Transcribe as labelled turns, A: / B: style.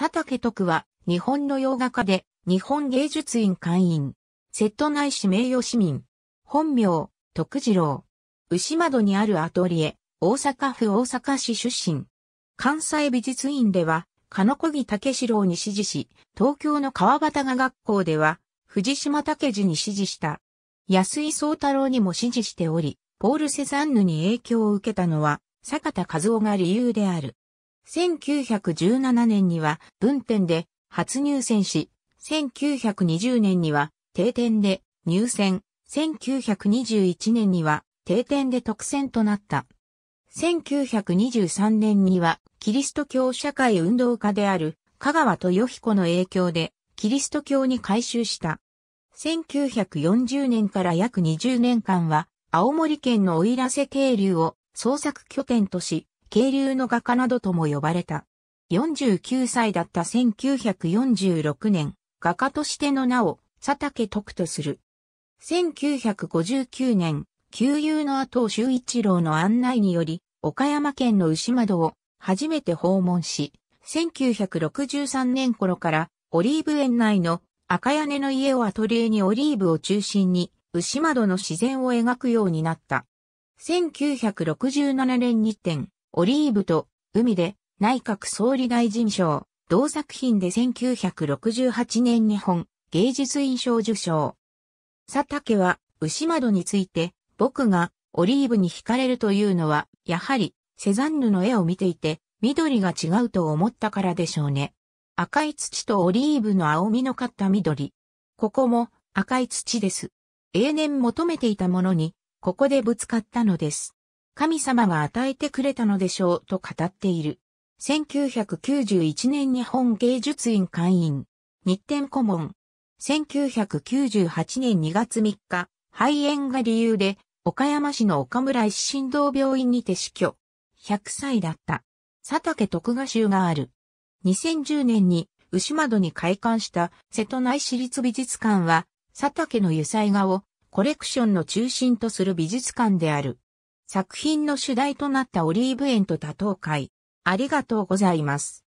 A: 佐竹徳は、日本の洋画家で、日本芸術院会員。瀬戸内市名誉市民。本名、徳次郎。牛窓にあるアトリエ、大阪府大阪市出身。関西美術院では、金子木武四郎に指示し、東京の川端画学校では、藤島武次に指示した。安井宗太郎にも指示しており、ポール・セザンヌに影響を受けたのは、坂田和夫が理由である。1917年には文店で初入選し、1920年には定点で入選、1921年には定点で特選となった。1923年にはキリスト教社会運動家である香川豊彦の影響でキリスト教に改修した。1940年から約20年間は青森県の奥入瀬渓流を創作拠点とし、渓流の画家などとも呼ばれた。49歳だった1946年、画家としての名を佐竹徳とする。1959年、旧友の後周修一郎の案内により、岡山県の牛窓を初めて訪問し、1963年頃からオリーブ園内の赤屋根の家をアトリエにオリーブを中心に牛窓の自然を描くようになった。1967年に点、オリーブと海で内閣総理大臣賞、同作品で1968年日本芸術院賞受賞。佐竹は牛窓について僕がオリーブに惹かれるというのはやはりセザンヌの絵を見ていて緑が違うと思ったからでしょうね。赤い土とオリーブの青みのかった緑。ここも赤い土です。永年求めていたものにここでぶつかったのです。神様が与えてくれたのでしょうと語っている。1991年日本芸術院会員、日展顧問。1998年2月3日、肺炎が理由で、岡山市の岡村一心堂病院にて死去。100歳だった。佐竹徳賀集がある。2010年に牛窓に開館した瀬戸内市立美術館は、佐竹の油彩画をコレクションの中心とする美術館である。作品の主題となったオリーブ園と多頭会。ありがとうございます。